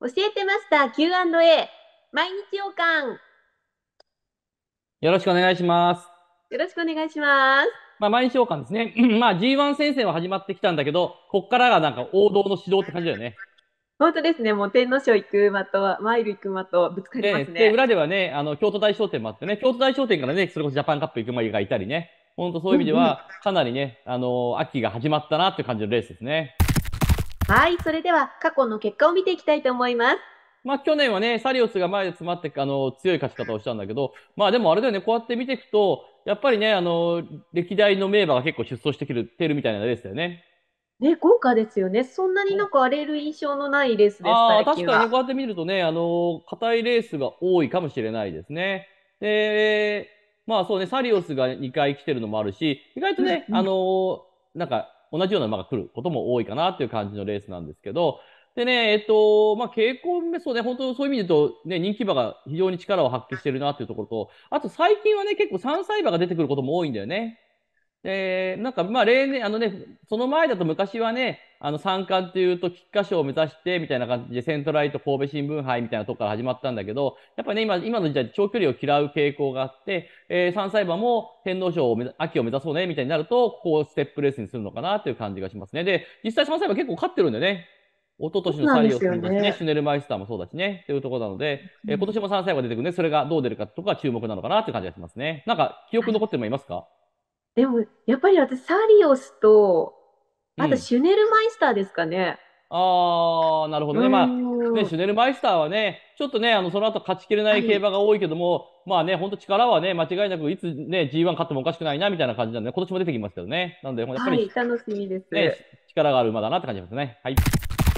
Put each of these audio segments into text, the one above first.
教えてマスター Q&A 毎日王冠よろしくお願いします。よろしくお願いします。まあ、毎日王冠ですね。まあ、G1 戦線は始まってきたんだけど、こっからがなんか王道の指導って感じだよね。本当ですね。もう天皇賞行く馬と、マイル行く馬とぶつかりますね。で、裏ではね、あの、京都大商店もあってね、京都大商店からね、それこそジャパンカップ行く馬がいたりね、本当そういう意味では、かなりね、あのー、秋が始まったなっていう感じのレースですね。はい、それでは過去の結果を見ていきたいと思います。まあ、去年はね、サリオスが前で詰まってあの強い勝ち方をしたんだけど、まあでもあれだよね、こうやって見ていくと、やっぱりね、あの歴代の名馬が結構出走してくるてるみたいなレースだよね。ね、豪華ですよね。そんなになんか荒れる印象のないレースです。あ確かに、こうやって見るとね、あの硬いレースが多いかもしれないですね。で、まあそうね、サリオスが2回来てるのもあるし、意外とね、うん、あのなんか同じような馬が来ることも多いかなっていう感じのレースなんですけど、でね、えっと、まあ、傾向目そうね、本当そういう意味で言うと、ね、人気馬が非常に力を発揮してるなというところと、あと最近はね、結構3歳馬が出てくることも多いんだよね。えー、なんかまあ例年、あのね、その前だと昔はね、あの三冠っていうと、菊花賞を目指してみたいな感じで、セントライト神戸新聞杯みたいなとこから始まったんだけど、やっぱね、今今の時代、長距離を嫌う傾向があって、えー、三歳馬も天皇賞を秋を目指そうねみたいになると、こうステップレースにするのかなという感じがしますね。で、実際、三歳馬結構勝ってるんだよね。一昨年のサリオスもですね、ねシュネルマイスターもそうだしね、というところなので、えー、今年も三歳馬出てくるね、それがどう出るかとか注目なのかなという感じがしますね。なんか、記憶残ってるもいますか、はい、でも、やっぱり私、サリオスと、あと、シュネルマイスターですかね。ああ、なるほどね。まあ、ね、シュネルマイスターはね、ちょっとね、あの、その後勝ちきれない競馬が多いけども、はい、まあね、本当力はね、間違いなく、いつね、G1 勝ってもおかしくないな、みたいな感じなんで、今年も出てきますけどね。なんで、やっぱり、はい、楽しみです。ね、力がある馬だなって感じますね。はい。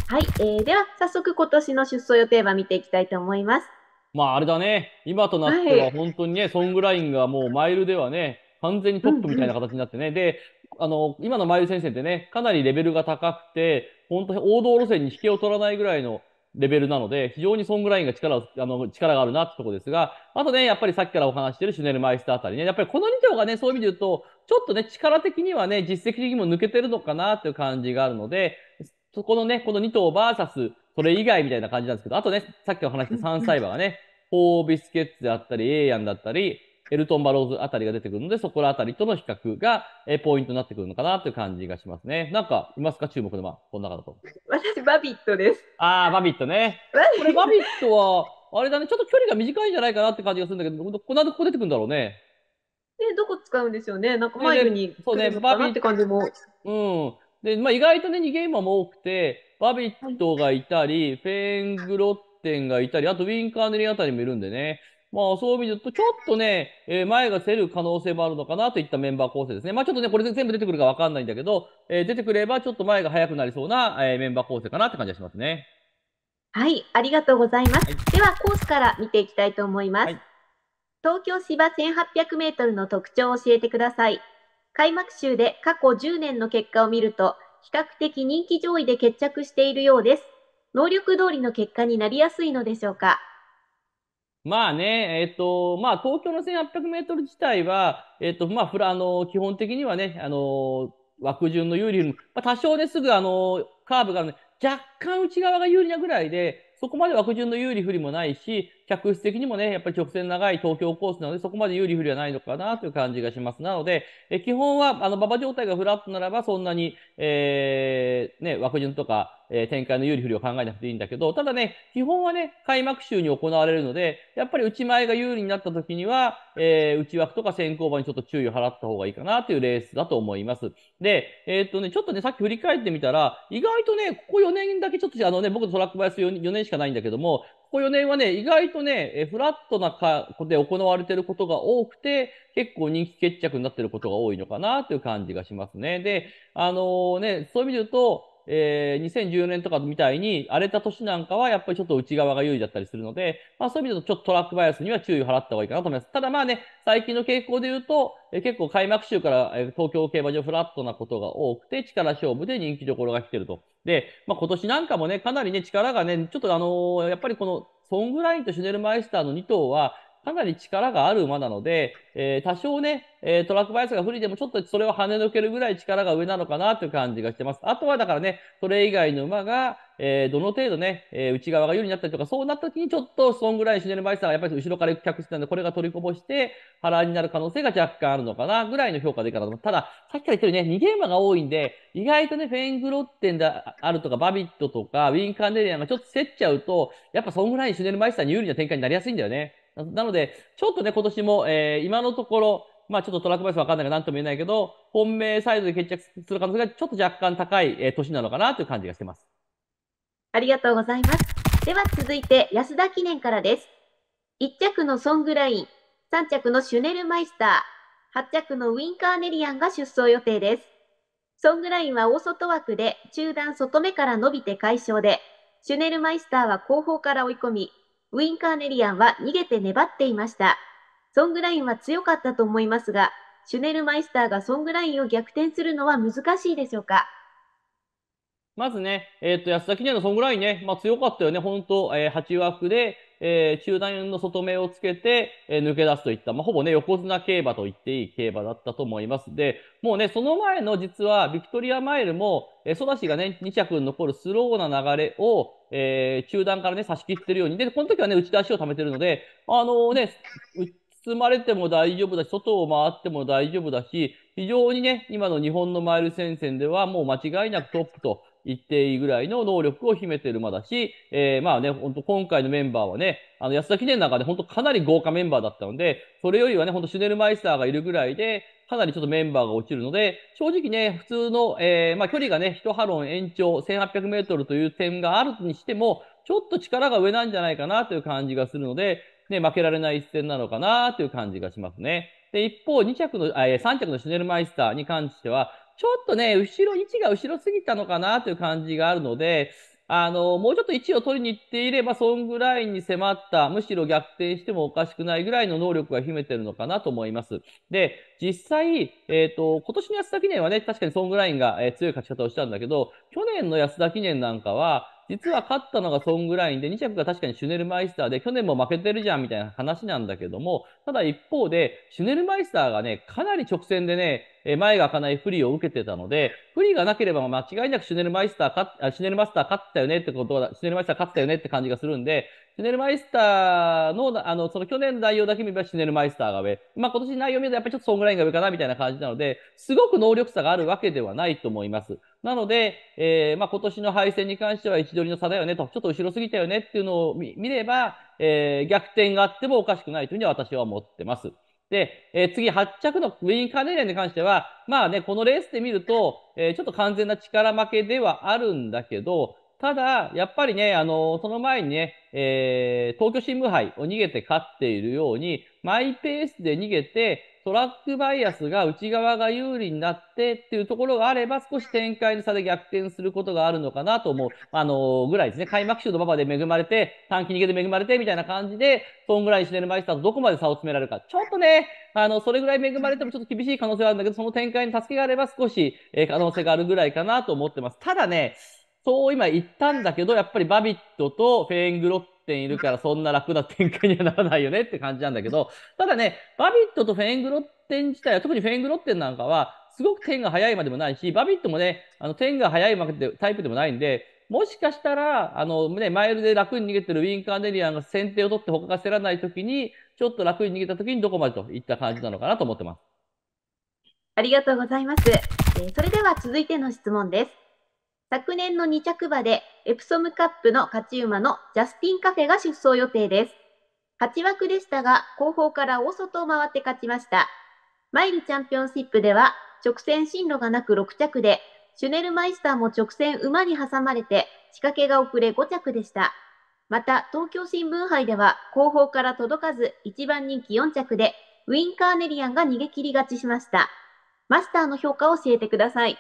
はい、えー、では、早速今年の出走予定馬見ていきたいと思います。まあ、あれだね、今となっては本当にね、はい、ソングラインがもうマイルではね、完全にトップみたいな形になってね、うんうん、で、あの、今の前先生ってね、かなりレベルが高くて、本当に王道路線に引けを取らないぐらいのレベルなので、非常にソングラインが力を、あの、力があるなってとこですが、あとね、やっぱりさっきからお話してるシュネルマイスターあたりね、やっぱりこの2頭がね、そういう意味で言うと、ちょっとね、力的にはね、実績的にも抜けてるのかなっていう感じがあるので、そこのね、この2頭バーサス、それ以外みたいな感じなんですけど、あとね、さっきお話した3歳馬がね、ホービスケッツであったり、エイアンだったり、エルトン・バローズあたりが出てくるので、そこらあたりとの比較が、えポイントになってくるのかなという感じがしますね。なんか、いますか注目の馬、この中だと。私、バビットです。ああ、バビットね。これ、バビットは、あれだね、ちょっと距離が短いんじゃないかなって感じがするんだけど、この後ここ出てくるんだろうね。で、どこ使うんですよね。なんかマイルにね、バビット。って感じも。うん。で、まあ、意外とね、ーげ馬も多くて、バビットがいたり、フェーングロッテンがいたり、あとウィンカーネリンあたりもいるんでね、まあ、そう見ると、ちょっとね、えー、前が出る可能性もあるのかなといったメンバー構成ですね。まあ、ちょっとね、これで全部出てくるかわかんないんだけど、えー、出てくればちょっと前が早くなりそうな、えー、メンバー構成かなって感じがしますね。はい、ありがとうございます。はい、では、コースから見ていきたいと思います。はい、東京芝1800メートルの特徴を教えてください。開幕週で過去10年の結果を見ると、比較的人気上位で決着しているようです。能力通りの結果になりやすいのでしょうかまあね、えっと、まあ、東京の1800メートル自体は、えっと、まあ、フラ、あの、基本的にはね、あの、枠順の有利まあ、多少ですぐ、あの、カーブが、ね、若干内側が有利なぐらいで、そこまで枠順の有利不利もないし、客室的にもね、やっぱり直線長い東京コースなので、そこまで有利不利はないのかなという感じがします。なので、え基本は、あの、馬場状態がフラットならば、そんなに、えー、ね、枠順とか、え展開の有利不利を考えなくていいんだけど、ただね、基本はね、開幕週に行われるので、やっぱり内前が有利になった時には、えー、内枠とか先行馬にちょっと注意を払った方がいいかなというレースだと思います。で、えー、っとね、ちょっとね、さっき振り返ってみたら、意外とね、ここ4年だけちょっと、あのね、僕のトラックバイス 4, 4年しかないんだけども、ここ4年はね、意外とね、えフラットなこで行われてることが多くて、結構人気決着になってることが多いのかなという感じがしますね。で、あのー、ね、そういう意味で言うと、えー、2014年とかみたいに荒れた年なんかはやっぱりちょっと内側が優位だったりするので、まあ、そういう意味だとちょっとトラックバイアスには注意を払った方がいいかなと思います。ただまあね、最近の傾向で言うと、え結構開幕週から、え東京競馬場フラットなことが多くて力勝負で人気どころが来てると。で、まあ、今年なんかもね、かなりね、力がね、ちょっとあのー、やっぱりこのソングラインとシュネルマイスターの2頭はかなり力がある馬なので、えー、多少ね、えー、トラックバイスが不利でもちょっとそれを跳ねのけるぐらい力が上なのかなという感じがしてます。あとはだからね、それ以外の馬が、えー、どの程度ね、え内側が有利になったりとか、そうなった時にちょっとそんぐらいシネルバイスがやっぱり後ろから客室なんで、これが取りこぼして、波乱になる可能性が若干あるのかなぐらいの評価でいいかなと思ただ、さっきから言ったようにね、逃げ馬が多いんで、意外とね、フェイングロッテンであるとか、バビットとか、ウィンカンデリアンがちょっと競っちゃうと、やっぱそんぐらいシネルバイスターに有利な展開になりやすいんだよね。なので、ちょっとね、今年も、えー、今のところ、まあ、ちょっとトラックバイスわかんないから何とも言えないけど、本命サイドで決着する可能性がちょっと若干高い、えー、年なのかなという感じがしてます。ありがとうございます。では続いて安田記念からです。1着のソングライン、3着のシュネルマイスター、8着のウィンカーネリアンが出走予定です。ソングラインは大外枠で中段外目から伸びて解消で、シュネルマイスターは後方から追い込み、ウィン・カーネリアンは逃げて粘っていました。ソングラインは強かったと思いますが、シュネルマイスターがソングラインを逆転するのは難しいでしょうか。まずね、えー、っと安田記念のソングラインね、まあ、強かったよね、本当、えー、8枠で、えー、中段の外目をつけて、えー、抜け出すといった、まあ、ほぼね、横綱競馬と言っていい競馬だったと思います。で、もうね、その前の実は、ビクトリアマイルも、えー、ソダシがね、2着に残るスローな流れを、えー、中段からね、差し切ってるように。で、この時はね、打ち出しを貯めてるので、あのー、ね、包まれても大丈夫だし、外を回っても大丈夫だし、非常にね、今の日本のマイル戦線ではもう間違いなくトップと言っていいぐらいの能力を秘めてる馬だし、えー、まあね、本当今回のメンバーはね、あの安田記念の中で本当かなり豪華メンバーだったので、それよりはね、本当シュネルマイスターがいるぐらいで、かなりちょっとメンバーが落ちるので、正直ね、普通の、えー、まあ距離がね、一ハロン延長1800メートルという点があるにしても、ちょっと力が上なんじゃないかなという感じがするので、ね、負けられない一戦なのかなという感じがしますね。で、一方、2着の、えー、3着のシュネルマイスターに関しては、ちょっとね、後ろ、位置が後ろすぎたのかなという感じがあるので、あの、もうちょっと位置を取りに行っていれば、そんぐらいに迫った、むしろ逆転してもおかしくないぐらいの能力が秘めてるのかなと思います。で、実際、えっ、ー、と、今年の安田記念はね、確かにソングラインが、え強い勝ち方をしたんだけど、去年の安田記念なんかは、実は勝ったのがソングラインで、2着が確かにシュネルマイスターで、去年も負けてるじゃんみたいな話なんだけども、ただ一方で、シュネルマイスターがね、かなり直線でね、え前が開かないフリーを受けてたので、フリーがなければ間違いなくシュネルマイスター勝っ、シュネルマスター勝ったよねってことは、シュネルマイスター勝ったよねって感じがするんで、シュネルマイスターの、あの、その去年の内容だけ見ればシュネルマイスターが上。まあ今年の内容見るとやっぱりちょっとソングラインが上かなみたいな感じなので、すごく能力差があるわけではないと思います。なので、えー、まあ今年の敗戦に関しては位置取りの差だよねと、ちょっと後ろすぎたよねっていうのを見れば、えー、逆転があってもおかしくないというふうには私は思ってます。で、えー、次、8着のウィン・カネリアンに関しては、まあね、このレースで見ると、えー、ちょっと完全な力負けではあるんだけど、ただ、やっぱりね、あのー、その前にね、えー、東京新聞杯を逃げて勝っているように、マイペースで逃げて、トラックバイアスが内側が有利になってっていうところがあれば、少し展開の差で逆転することがあるのかなと思う、あのぐらいですね。開幕週の馬場で恵まれて、短期逃げで恵まれてみたいな感じで、そんぐらいシネルマイスターとどこまで差を詰められるか。ちょっとね、あの、それぐらい恵まれてもちょっと厳しい可能性はあるんだけど、その展開に助けがあれば少し、え可能性があるぐらいかなと思ってます。ただね、そう今言ったんだけど、やっぱりバビットとフェーングロッ点いるからそんな楽な展開にはならないよねって感じなんだけど、ただね、バビットとフェングロッテン自体は、特にフェングロッテンなんかは、すごく点が速いまでもないし、バビットもね、あの点が速いタイプでもないんで、もしかしたら、あのね、マイルで楽に逃げてるウィン・カーネリアンが先手を取って他が競らないときに、ちょっと楽に逃げたときにどこまでといった感じなのかなと思ってます。ありがとうございます。えそれでは続いての質問です。昨年の2着馬でエプソムカップの勝ち馬のジャスティンカフェが出走予定です。8枠でしたが、後方から大外を回って勝ちました。マイルチャンピオンシップでは、直線進路がなく6着で、シュネルマイスターも直線馬に挟まれて、仕掛けが遅れ5着でした。また、東京新聞杯では、後方から届かず、1番人気4着で、ウィン・カーネリアンが逃げ切り勝ちしました。マスターの評価を教えてください。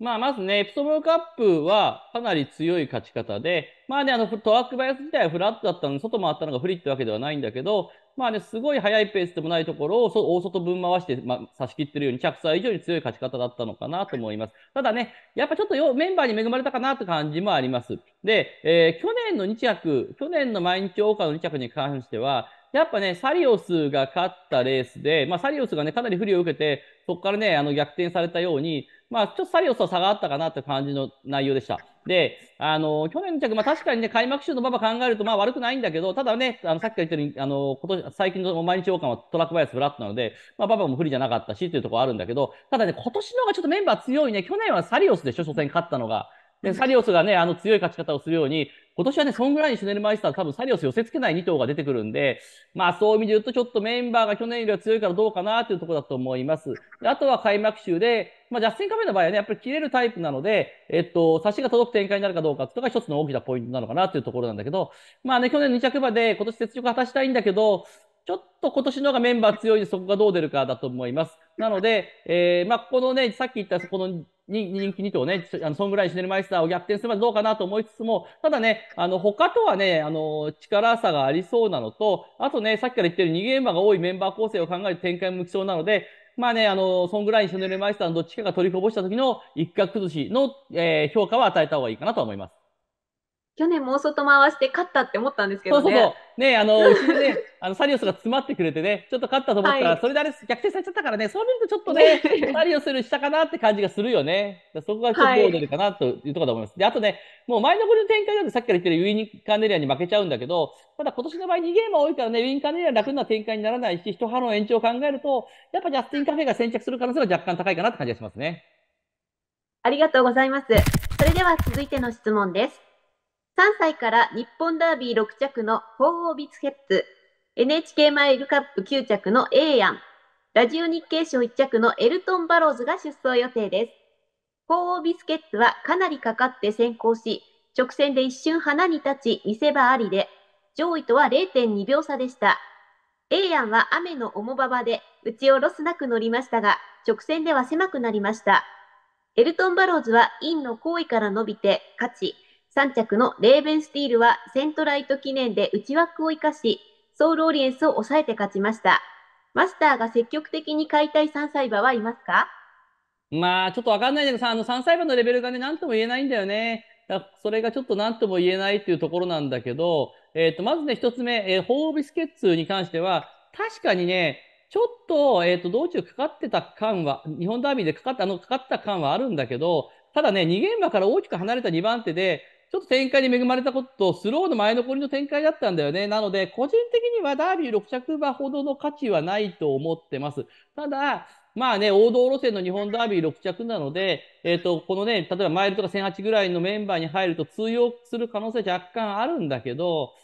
まあ、まずね、エプソムカップはかなり強い勝ち方で、まあね、あのトラックバイアス自体はフラットだったので、外回ったのが不利ってわけではないんだけど、まあね、すごい速いペースでもないところを大外分回して、まあ、差し切ってるように、着差以上に強い勝ち方だったのかなと思います。ただね、やっぱちょっとよメンバーに恵まれたかなって感じもあります。で、えー、去年の2着、去年の毎日王冠の2着に関しては、やっぱね、サリオスが勝ったレースで、まあ、サリオスがね、かなり不利を受けて、そこからね、あの逆転されたように、まあ、ちょっとサリオスは差があったかなって感じの内容でした。で、あの去年の着、まあ、確かにね、開幕週の馬場考えると、まあ悪くないんだけど、ただね、あのさっきから言ったように、あの今年最近の毎日王冠はトラックバイアスフラットなので、まあ、馬場も不利じゃなかったしっていうところあるんだけど、ただね、今年の方がちょっとメンバー強いね、去年はサリオスでしょ、初戦勝ったのが。で、サリオスがね、あの強い勝ち方をするように、今年はね、そんぐらいにシュネルマイスター、多分サリオス寄せ付けない2頭が出てくるんで、まあそういう意味で言うと、ちょっとメンバーが去年よりは強いからどうかなっていうところだと思います。であとは開幕週で、まあ、ジャスティン・カメの場合はね、やっぱり切れるタイプなので、えっと、差しが届く展開になるかどうかっていうのが一つの大きなポイントなのかなっていうところなんだけど、まあね、去年2着馬で今年雪辱果たしたいんだけど、ちょっと今年の方がメンバー強いで、そこがどう出るかだと思います。なので、えー、まあ、このね、さっき言った、このに人気2頭ね、あのソングラインシュネルマイスターを逆転すればどうかなと思いつつも、ただね、あの、他とはね、あの、力差がありそうなのと、あとね、さっきから言ってる逃げ馬が多いメンバー構成を考える展開も向きそうなので、まあね、あの、ソングライン、ショネルマイスターのどっちかが取りこぼした時の一角崩しの、えー、評価は与えた方がいいかなと思います。去年も外回して勝ったって思ったんですけど、ね、そうそうね、あの、うちでね、あの、サリオスが詰まってくれてね、ちょっと勝ったと思ったら、はい、それであれ、逆転されちゃったからね、そう見るとちょっとね、サリオスよりたかなって感じがするよね。そこがちょっとどう出るかなというところだと思います。はい、で、あとね、もう前のこの展開だとさっきから言ってるウィニン・カンネリアに負けちゃうんだけど、ただ今年の場合2ゲーム多いからね、ウィン・カンネリア楽な展開にならないし、一波の延長を考えると、やっぱジャスティン・カフェが先着する可能性は若干高いかなって感じがしますね。ありがとうございます。それでは続いての質問です。関西から日本ダービー6着の鳳凰ビスケッツ、NHK マイルカップ9着のエイヤン、ラジオ日経賞1着のエルトン・バローズが出走予定です。鳳凰ビスケッツはかなりかかって先行し、直線で一瞬花に立ち、見せ場ありで、上位とは0.2秒差でした。エイヤンは雨の重馬場で、打ちをロスなく乗りましたが、直線では狭くなりました。エルトン・バローズはインの行為から伸びて勝ち、3着のレーベンスティールはセントライト記念で内枠を生かし、ソウルオリエンスを抑えて勝ちました。マスターが積極的に買いたい3歳馬はいますかまあ、ちょっとわかんないけどさ、あの3歳馬のレベルがね、なんとも言えないんだよね。それがちょっと何とも言えないっていうところなんだけど、えー、とまずね、一つ目、えー、ホービスケッツに関しては、確かにね、ちょっと、えっ、ー、と、道中かかってた感は、日本ダービーでかかった、あの、かかった感はあるんだけど、ただね、2ゲームから大きく離れた2番手で、ちょっと展開に恵まれたことと、スローの前残りの展開だったんだよね。なので、個人的にはダービー6着馬ほどの価値はないと思ってます。ただ、まあね、王道路線の日本ダービー6着なので、えっ、ー、と、このね、例えばマイルとか1008ぐらいのメンバーに入ると通用する可能性若干あるんだけど、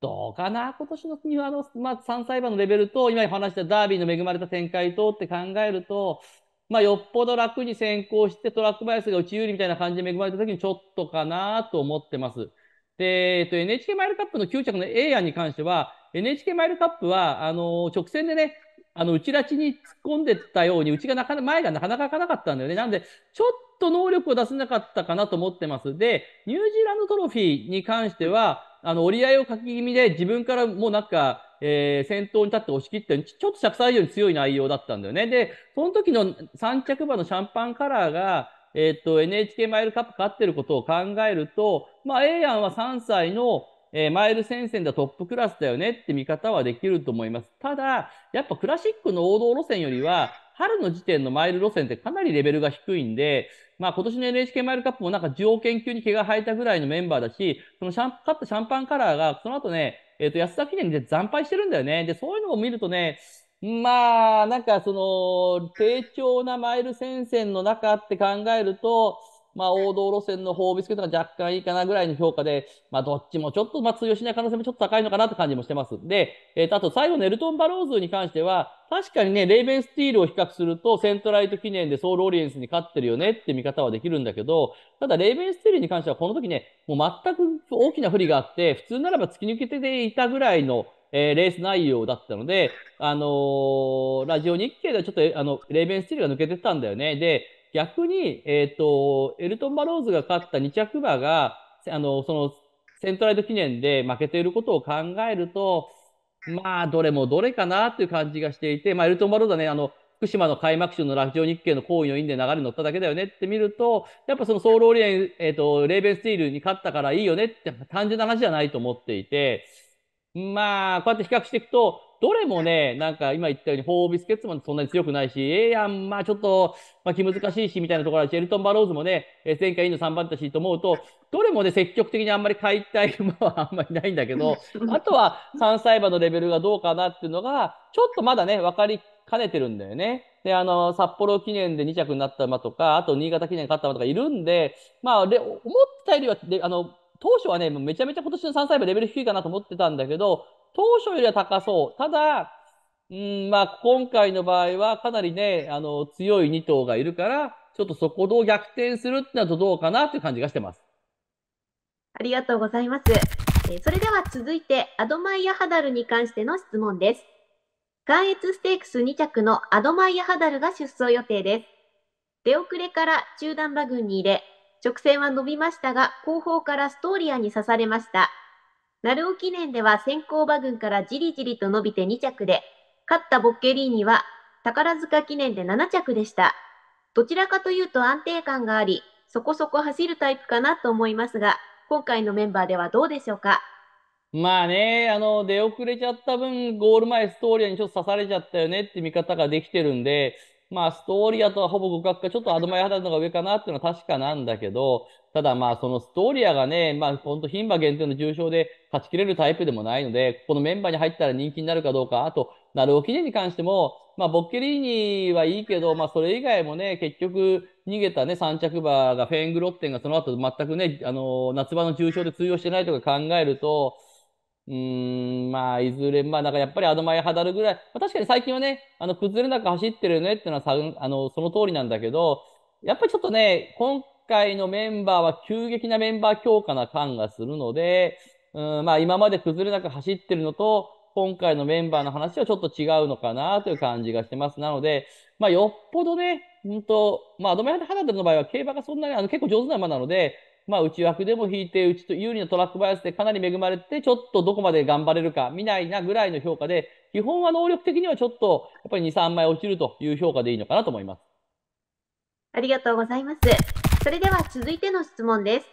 どうかな今年の庭の、まあ、3歳馬のレベルと、今話したダービーの恵まれた展開とって考えると、まあ、よっぽど楽に先行してトラックバイアスが内有利みたいな感じで恵まれた時にちょっとかなと思ってます。で、えっと、NHK マイルカップの9着の A 案に関しては、NHK マイルカップは、あの直線でね、あの内立ちに突っ込んでったように、うちがなかな前がなかなか開かなかったんだよね。なんで、ちょっと能力を出せなかったかなと思ってます。で、ニュージーランドトロフィーに関しては、あの折り合いをかき気味で、自分からもうなんか、えー、先頭に立って押し切ってちょっと着差以上に強い内容だったんだよね。で、その時の3着馬のシャンパンカラーが、えー、っと、NHK マイルカップ勝ってることを考えると、まあ、エイアンは3歳の、えー、マイル戦線ではトップクラスだよねって見方はできると思います。ただ、やっぱクラシックの王道路線よりは、春の時点のマイル路線ってかなりレベルが低いんで、まあ今年の NHK マイルカップもなんか条研究に毛が生えたぐらいのメンバーだし、そのシャン勝ったシャンパンカラーが、その後ね、えっ、ー、と、安田記念で惨敗してるんだよね。で、そういうのを見るとね、まあ、なんかその、低調なマイル戦線の中って考えると、まあ、王道路線の褒美付けとか若干いいかなぐらいの評価で、まあ、どっちもちょっと、まあ、通用しない可能性もちょっと高いのかなって感じもしてます。で、えっ、ー、と、あと最後のエルトン・バローズに関しては、確かにね、レイベンスティールを比較すると、セントライト記念でソウルオリエンスに勝ってるよねって見方はできるんだけど、ただレイベンスティールに関してはこの時ね、もう全く大きな不利があって、普通ならば突き抜けていたぐらいの、えー、レース内容だったので、あのー、ラジオ日経ではちょっと、あの、レイベンスティールが抜けてたんだよね。で、逆に、えっ、ー、と、エルトン・バローズが勝った2着馬が、あの、その、セントライド記念で負けていることを考えると、まあ、どれもどれかなという感じがしていて、まあ、エルトン・バローズはね、あの、福島の開幕週のラジオ日経の行為の味で流れに乗っただけだよねって見ると、やっぱそのソウルオリエン、えっ、ー、と、レーベンスティールに勝ったからいいよねって単純な話じゃないと思っていて、まあ、こうやって比較していくと、どれもね、なんか今言ったように、ホービス・ケッツマンそんなに強くないし、ええやん、まあちょっと、まあ、気難しいしみたいなところは、し、エルトン・バローズもね、前回の3番だしと思うと、どれもね、積極的にあんまり買いたい馬はあんまりないんだけど、あとは3歳馬のレベルがどうかなっていうのが、ちょっとまだね、分かりかねてるんだよね。で、あの、札幌記念で2着になった馬とか、あと新潟記念勝った馬とかいるんで、まあ、で思ったよりは、であの、当初はね、めちゃめちゃ今年の3歳馬レベル低いかなと思ってたんだけど、当初よりは高そう。ただ、うんまあ、今回の場合はかなりね、あの強い2頭がいるから、ちょっとそこを逆転するってのはどうかなという感じがしてます。ありがとうございます。それでは続いて、アドマイヤハダルに関しての質問です。関越ステークス2着のアドマイヤハダルが出走予定です。出遅れから中段馬群に入れ、直線は伸びましたが、後方からストーリアに刺されました。鳴尾記念では先行馬群からじりじりと伸びて2着で、勝ったボッケリーニは宝塚記念で7着でした。どちらかというと安定感があり、そこそこ走るタイプかなと思いますが、今回のメンバーではどうでしょうか。まあね、あの、出遅れちゃった分、ゴール前ストーリアにちょっと刺されちゃったよねって見方ができてるんで、まあ、ストーリアとはほぼ互角か、ちょっとアドマイハダのが上かなっていうのは確かなんだけど、ただまあ、そのストーリアがね、まあ、本当、牝馬限定の重賞で勝ちきれるタイプでもないので、ここのメンバーに入ったら人気になるかどうか、あと、なるお記念に関しても、まあ、ボッケリーニはいいけど、まあ、それ以外もね、結局、逃げたね、三着馬がフェーングロッテンがその後全くね、あの、夏場の重賞で通用してないとか考えると、うん、まあ、いずれ、まあ、なんかやっぱりアドマイハダルぐらい、まあ、確かに最近はね、あの、崩れなく走ってるねっていうのはさ、あの、その通りなんだけど、やっぱりちょっとね、今回のメンバーは急激なメンバー強化な感がするので、うんまあ、今まで崩れなく走ってるのと、今回のメンバーの話はちょっと違うのかなという感じがしてます。なので、まあ、よっぽどね、うんと、まあ、ドメハルの場合は競馬がそんなにあの結構上手な馬なので、まあ、内枠でも引いて、うちと有利なトラックバイアスでかなり恵まれて、ちょっとどこまで頑張れるか、見ないなぐらいの評価で、基本は能力的にはちょっと、やっぱり2、3枚落ちるという評価でいいのかなと思います。ありがとうございます。それでは続いての質問です。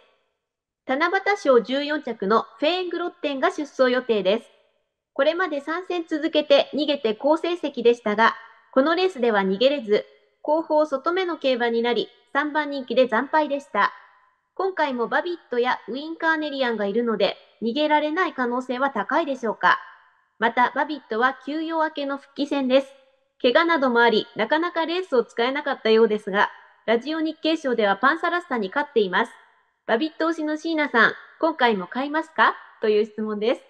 七夕賞14着のフェーングロッテンが出走予定です。これまで3戦続けて逃げて好成績でしたが、このレースでは逃げれず、後方外目の競馬になり、3番人気で惨敗でした。今回もバビットやウィン・カーネリアンがいるので、逃げられない可能性は高いでしょうか。また、バビットは休養明けの復帰戦です。怪我などもあり、なかなかレースを使えなかったようですが、ラジオ日経賞ではパンサラッサに勝っています。バビット推しの椎名さん、今回も買いますかという質問です。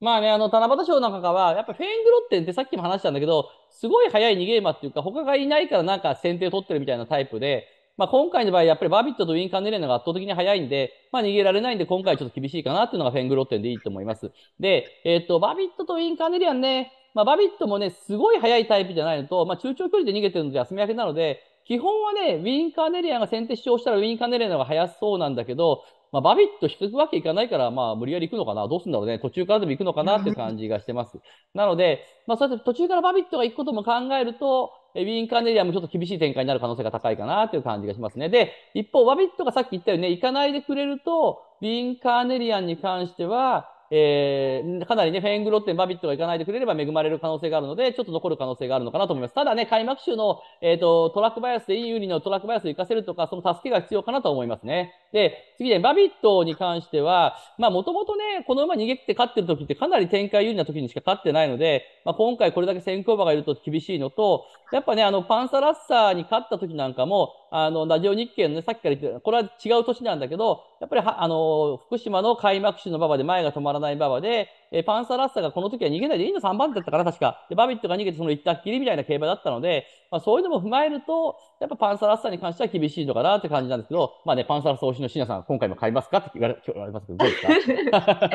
まあね、あの、七夕賞なんかは、やっぱフェイングロッテンってさっきも話したんだけど、すごい速い逃げ馬っていうか、他がいないからなんか先手を取ってるみたいなタイプで、まあ今回の場合、やっぱりバビットとウィンカーネレーナが圧倒的に速いんで、まあ逃げられないんで、今回ちょっと厳しいかなっていうのがフェングロッテンでいいと思います。で、えー、っと、バビットとウィンカーネレーナね、まあ、バビットもね、すごい速いタイプじゃないのと、まあ、中長距離で逃げてるので休み明けなので、基本はね、ウィン・カーネリアンが先手主張したらウィン・カーネリアンの方が早そうなんだけど、まあ、バビット引くわけいかないから、まあ、無理やり行くのかな、どうすんだろうね、途中からでも行くのかなっていう感じがしてます。なので、まあ、そうやって途中からバビットが行くことも考えると、ウィン・カーネリアンもちょっと厳しい展開になる可能性が高いかなという感じがしますね。で、一方、バビットがさっき言ったようにね、行かないでくれると、ウィン・カーネリアンに関しては、えー、かなりね、フェングロッテン、バビットが行かないでくれれば恵まれる可能性があるので、ちょっと残る可能性があるのかなと思います。ただね、開幕週の、えっ、ー、と、トラックバイアスでいい有利のトラックバイアスを活かせるとか、その助けが必要かなと思いますね。で、次ね、バビットに関しては、まあ、もともとね、この馬逃げて勝ってる時ってかなり展開有利な時にしか勝ってないので、まあ、今回これだけ先行馬がいると厳しいのと、やっぱね、あの、パンサラッサーに勝った時なんかも、あの、ラジオ日経のね、さっきから言ってた、これは違う年なんだけど、やっぱりは、あの、福島の開幕週の馬場で前が止まららない馬場で、えー、パンサーラッサがこの時は逃げないでインド3番手だったから確か。で、バビットが逃げてその行ったっきりみたいな競馬だったので、まあ、そういうのも踏まえると、やっぱパンサーラッサに関しては厳しいのかなって感じなんですけど、まあね、パンサーラッサ推しのシナさん、今回も買いますかって言われ言われますけど、どうですか なんか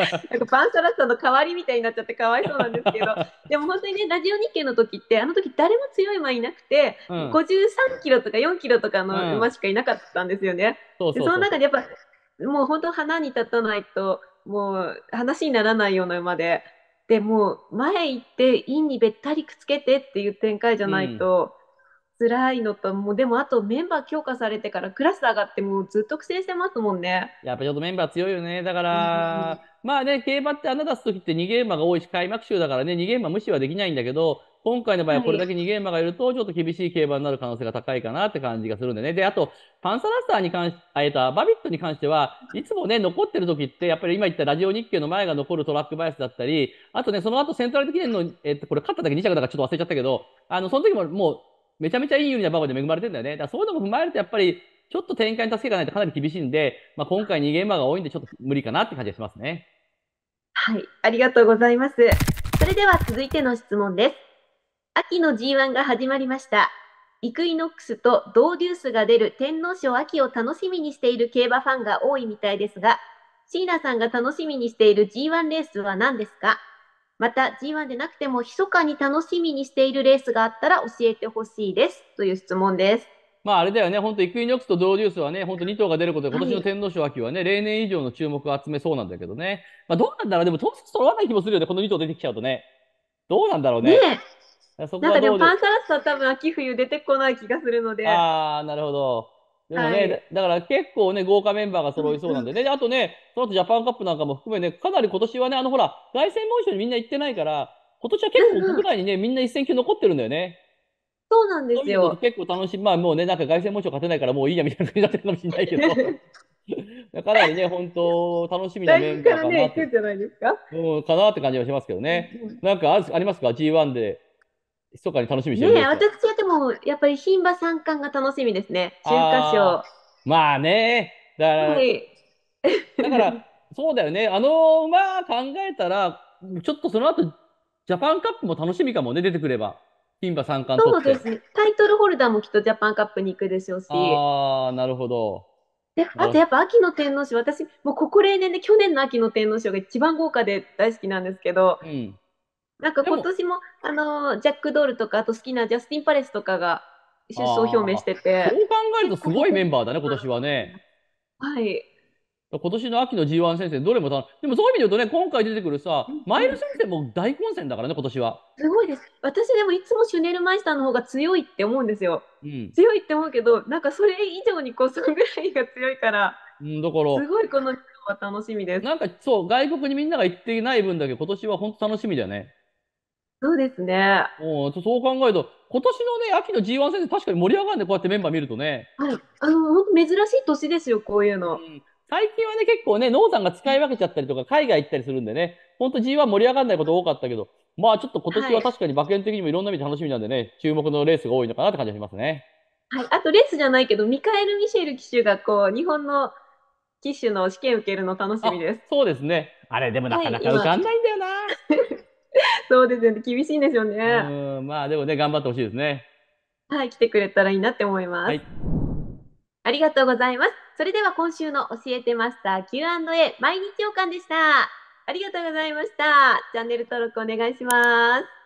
パンサーラッサの代わりみたいになっちゃってかわいそうなんですけど、でも本当にね、ラジオ日経の時って、あの時誰も強い馬いなくて、うん、53キロとか4キロとかの馬しかいなかったんですよね。うん、そうそうそうその中でやっぱもう本当花に立たないともう話にならないような馬ででも前行ってインにべったりくっつけてっていう展開じゃないと。辛いのともうでもあとメンバー強化されてからクラス上がってもうずっと苦戦してますもんねやっぱちょっとメンバー強いよねだから、うん、まあね競馬って穴出す時って2ゲーマが多いし開幕週だからね2ゲーマ無視はできないんだけど今回の場合はこれだけ2ゲーがいると、ちょっと厳しい競馬になる可能性が高いかなって感じがするんでね。で、あと、パンサラッサーに関し、えっと、バビットに関しては、いつもね、残ってる時って、やっぱり今言ったラジオ日経の前が残るトラックバイスだったり、あとね、その後セントラル記念の、えっと、これ勝っただけ2着だからちょっと忘れちゃったけど、あの、その時ももう、めちゃめちゃいい有利な馬場で恵まれてんだよね。だからそういうのも踏まえると、やっぱり、ちょっと展開に助けがないとかなり厳しいんで、まあ、今回2ゲーが多いんで、ちょっと無理かなって感じがしますね。はい、ありがとうございます。それでは続いての質問です。秋の G1 が始まりました。イクイノックスとドーデュースが出る天皇賞秋を楽しみにしている競馬ファンが多いみたいですが、椎名さんが楽しみにしている G1 レースは何ですかまた G1 でなくても密かに楽しみにしているレースがあったら教えてほしいですという質問です。まああれだよね、本当イクイノックスとドーデュースはね、本当2頭が出ることで、今年の天皇賞秋はね、例年以上の注目を集めそうなんだけどね。まあどうなんだろう、でも統率揃わない気もするよね、この2頭出てきちゃうとね。どうなんだろうねねそこなんかでもパンサラッサは多分秋冬出てこない気がするので。ああ、なるほど。でもね、はい、だから結構ね、豪華メンバーが揃いそうなんでね、あとね、その後ジャパンカップなんかも含めね、かなり今年はね、あのほら、凱旋門賞にみんな行ってないから、今年は結構国内にね、うんうん、みんな一戦級残ってるんだよね。そうなんですよ。結構楽しみ、まあもうね、なんか凱旋門賞勝てないから、もういいやみたいな感じになってるかもしれないけど、かなりね、本当、楽しみなメンバーかなって。かうん、かなって感じはしますけどね。なんかありますか、G1 で。密かに楽しみしてるね私はでも、やっぱり牝馬三冠が楽しみですね、中華賞。まあね、だから、はい、だから そうだよね、あの馬考えたら、ちょっとその後ジャパンカップも楽しみかもね、出てくれば。牝馬三冠そうですね。タイトルホルダーもきっとジャパンカップに行くでしょうし。ああ、なるほど。であとやっぱ秋の天皇賞私もうここ例年で去年の秋の天皇賞が一番豪華で大好きなんですけど、うん、なんか今年もあのジャック・ドールとかあと好きなジャスティン・パレスとかが出走表明しててそう考えるとすごいメンバーだね今年はね。はい今年の秋の G1 戦線、どれもたでもそういう意味で言うとね、今回出てくるさ、マイル戦線も大混戦だからね、今年は。すごいです。私でもいつもシュネルマイスターの方が強いって思うんですよ。うん、強いって思うけど、なんかそれ以上にこう、そのぐらいが強いから、うん、だからすごいこの人は楽しみです。なんかそう、外国にみんなが行っていない分だけ、今年は本当楽しみだよね。そうですね。うそう考えると、今年のね、秋の G1 戦で確かに盛り上がるね、こうやってメンバー見るとね。はい、あの、珍しい年ですよ、こういうの。うん、最近はね、結構ね、農産が使い分けちゃったりとか、海外行ったりするんでね、本当 G1 盛り上がらないこと多かったけど、まあちょっと今年は確かに馬券的にもいろんな意味で楽しみなんでね、注目のレースが多いのかなって感じがしますね。はい、あとレースじゃないけど、ミカエル・ミシェル騎手がこう、日本の騎手の試験受けるの楽しみです。そうですね。あれ、でもなかなか受かんないんだよな。そうですね、厳しいんですよね。うん、まあでもね、頑張ってほしいですね。はい、来てくれたらいいなって思います。はい、ありがとうございます。それでは今週の教えてました。Q&A 毎日王冠でした。ありがとうございました。チャンネル登録お願いします。